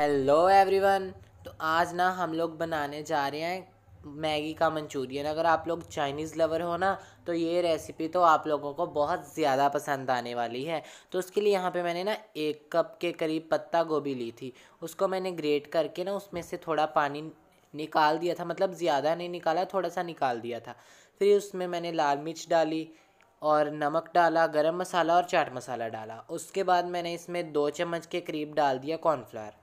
hello everyone तो आज ना हम लोग बनाने जा रहे हैं मैगी का मंचूरियन अगर आप लोग चाइनीज़ लवर हो ना तो ये रेसिपी तो आप लोगों को बहुत ज़्यादा पसंद आने वाली है तो उसके लिए यहाँ पे मैंने ना एक कप के करीब पत्ता गोभी ली थी उसको मैंने ग्रेट करके ना उसमें से थोड़ा पानी निकाल दिया था मतलब ज़्यादा नहीं निकाला थोड़ा सा निकाल दिया था फिर उसमें मैंने लाल मिर्च डाली और नमक डाला गरम मसाला और चाट मसाला डाला उसके बाद मैंने इसमें दो चम्मच के करीब डाल दिया कॉर्नफ्लावर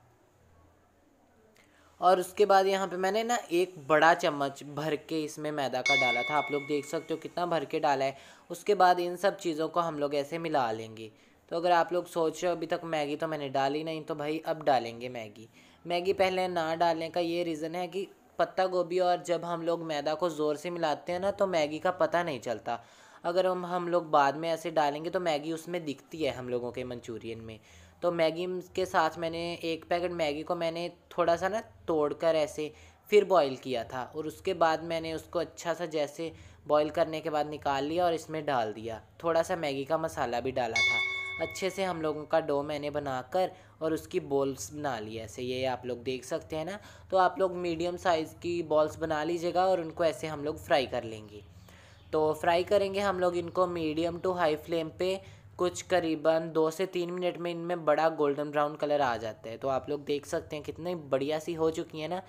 और उसके बाद यहाँ पे मैंने ना एक बड़ा चम्मच भर के इसमें मैदा का डाला था आप लोग देख सकते हो कितना भर के डाला है उसके बाद इन सब चीज़ों को हम लोग ऐसे मिला लेंगे तो अगर आप लोग सोच रहे हो अभी तक मैगी तो मैंने डाली नहीं तो भाई अब डालेंगे मैगी मैगी पहले ना डालने का ये रीज़न है कि पत्ता गोभी और जब हम लोग मैदा को ज़ोर से मिलाते हैं ना तो मैगी का पता नहीं चलता अगर हम हम लोग बाद में ऐसे डालेंगे तो मैगी उसमें दिखती है हम लोगों के मंचूरियन में तो मैगी के साथ मैंने एक पैकेट मैगी को मैंने थोड़ा सा ना तोड़ कर ऐसे फिर बॉईल किया था और उसके बाद मैंने उसको अच्छा सा जैसे बॉईल करने के बाद निकाल लिया और इसमें डाल दिया थोड़ा सा मैगी का मसाला भी डाला था अच्छे से हम लोगों का डो मैंने बनाकर और उसकी बॉल्स बना ली ऐसे ये आप लोग देख सकते हैं ना तो आप लोग मीडियम साइज़ की बॉल्स बना लीजिएगा और उनको ऐसे हम लोग फ्राई कर लेंगे तो फ्राई करेंगे हम लोग इनको मीडियम टू हाई फ्लेम पे कुछ करीबन दो से तीन मिनट में इनमें बड़ा गोल्डन ब्राउन कलर आ जाता है तो आप लोग देख सकते हैं कितनी बढ़िया सी हो चुकी है ना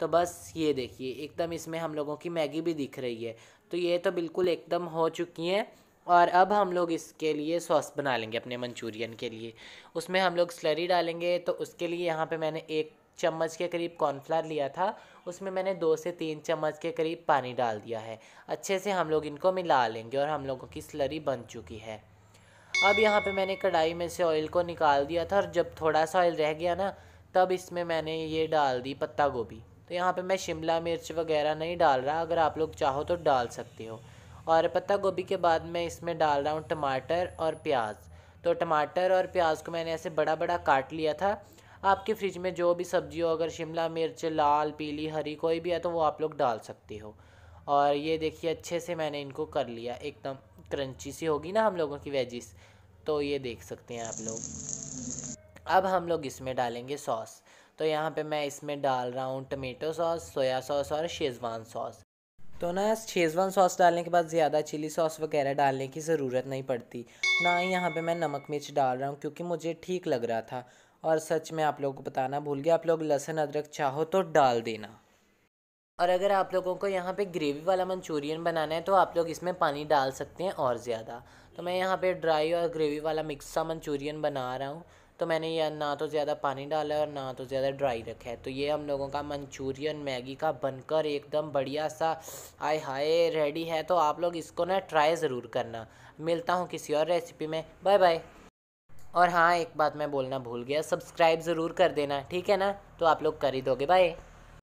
तो बस ये देखिए एकदम इसमें हम लोगों की मैगी भी दिख रही है तो ये तो बिल्कुल एकदम हो चुकी हैं और अब हम लोग इसके लिए सॉस बना लेंगे अपने मंचूरियन के लिए उसमें हम लोग स्लरी डालेंगे तो उसके लिए यहाँ पे मैंने एक चम्मच के करीब कॉर्नफ्लावर लिया था उसमें मैंने दो से तीन चम्मच के करीब पानी डाल दिया है अच्छे से हम लोग इनको मिला लेंगे और हम लोगों की स्लरी बन चुकी है अब यहाँ पे मैंने कढ़ाई में से ऑयल को निकाल दिया था और जब थोड़ा सा ऑयल रह गया ना तब इसमें मैंने ये डाल दी पत्ता गोभी तो यहाँ पर मैं शिमला मिर्च वगैरह नहीं डाल रहा अगर आप लोग चाहो तो डाल सकते हो और पत्ता गोभी के बाद मैं इसमें डाल रहा हूँ टमाटर और प्याज तो टमाटर और प्याज को मैंने ऐसे बड़ा बड़ा काट लिया था आपके फ्रिज में जो भी सब्जी हो अगर शिमला मिर्च लाल पीली हरी कोई भी है तो वो आप लोग डाल सकते हो और ये देखिए अच्छे से मैंने इनको कर लिया एकदम क्रंची सी होगी ना हम लोगों की वेजिस तो ये देख सकते हैं आप लोग अब हम लोग इसमें डालेंगे सॉस तो यहाँ पे मैं इसमें डाल रहा हूँ टमेटो सॉस सोया सॉस और शेज़वान सॉस तो ना शेज़वान सॉस डालने के बाद ज़्यादा चिली सॉस वगैरह डालने की ज़रूरत नहीं पड़ती ना ही यहाँ पे मैं नमक मिर्च डाल रहा हूँ क्योंकि मुझे ठीक लग रहा था और सच में आप लोगों को बताना भूल गया आप लोग लहसुन अदरक चाहो तो डाल देना और अगर आप लोगों को यहाँ पे ग्रेवी वाला मंचूरियन बनाना है तो आप लोग इसमें पानी डाल सकते हैं और ज़्यादा तो मैं यहाँ पर ड्राई और ग्रेवी वाला मिक्सा मंचूरियन बना रहा हूँ तो मैंने ये ना तो ज़्यादा पानी डाला है और ना तो ज़्यादा ड्राई रखा है तो ये हम लोगों का मंचूरियन मैगी का बनकर एकदम बढ़िया सा आय हाय रेडी है तो आप लोग इसको ना ट्राई ज़रूर करना मिलता हूँ किसी और रेसिपी में बाय बाय और हाँ एक बात मैं बोलना भूल गया सब्सक्राइब ज़रूर कर देना ठीक है ना तो आप लोग कर ही दोगे बाय